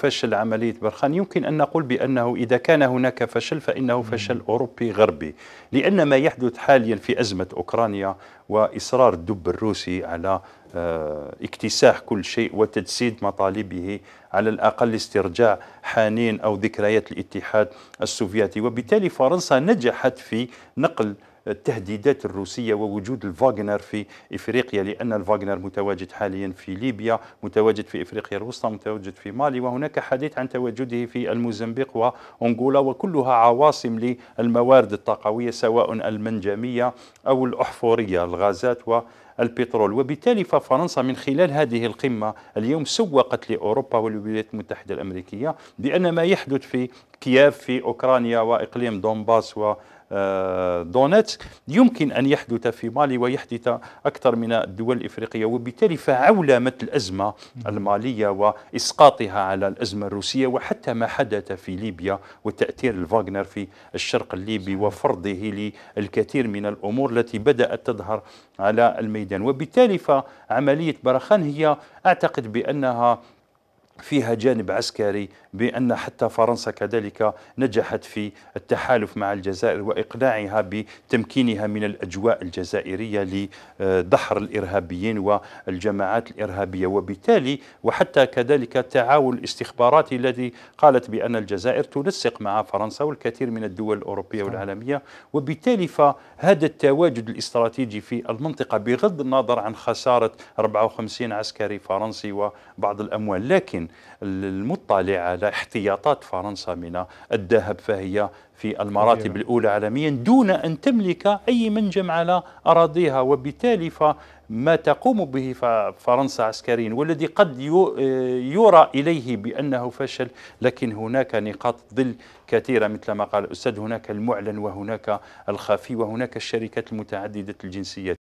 فشل عملية برخان يمكن أن نقول بأنه إذا كان هناك فشل فإنه فشل أوروبي غربي لأن ما يحدث حاليا في أزمة أوكرانيا وإصرار الدب الروسي على آه، اكتساح كل شيء وتجسيد مطالبه على الأقل استرجاع حنين أو ذكريات الاتحاد السوفيتي وبالتالي فرنسا نجحت في نقل التهديدات الروسية ووجود الفاغنر في إفريقيا لأن الفاغنر متواجد حاليا في ليبيا متواجد في إفريقيا الوسطى متواجد في مالي وهناك حديث عن تواجده في الموزمبيق وأنغولا وكلها عواصم للموارد الطاقوية سواء المنجمية أو الأحفورية الغازات و البترول وبالتالي ففرنسا من خلال هذه القمة اليوم سوقت لأوروبا والولايات المتحدة الأمريكية بأن ما يحدث في كييف في أوكرانيا وإقليم دونباس و دونيتسك يمكن أن يحدث في مالي ويحدث أكثر من الدول الإفريقية وبالتالي فعولمه الأزمة المالية وإسقاطها على الأزمة الروسية وحتى ما حدث في ليبيا وتأثير الفاغنر في الشرق الليبي وفرضه للكثير من الأمور التي بدأت تظهر على الميدان وبالتالي فعملية برخان هي أعتقد بأنها فيها جانب عسكري بأن حتى فرنسا كذلك نجحت في التحالف مع الجزائر وإقناعها بتمكينها من الأجواء الجزائرية لدحر الإرهابيين والجماعات الإرهابية وبالتالي وحتى كذلك التعاون الاستخباراتي الذي قالت بأن الجزائر تنسق مع فرنسا والكثير من الدول الأوروبية والعالمية وبالتالي فهذا التواجد الاستراتيجي في المنطقة بغض النظر عن خسارة 54 عسكري فرنسي وبعض الأموال لكن المطلع على احتياطات فرنسا من الذهب فهي في المراتب الأولى عالميا دون أن تملك أي منجم على أراضيها وبالتالي فما تقوم به فرنسا عسكريا والذي قد آه، يرى إليه بأنه فشل لكن هناك نقاط ظل كثيرة مثل ما قال الأستاذ هناك المعلن وهناك الخفي وهناك الشركات المتعددة الجنسيات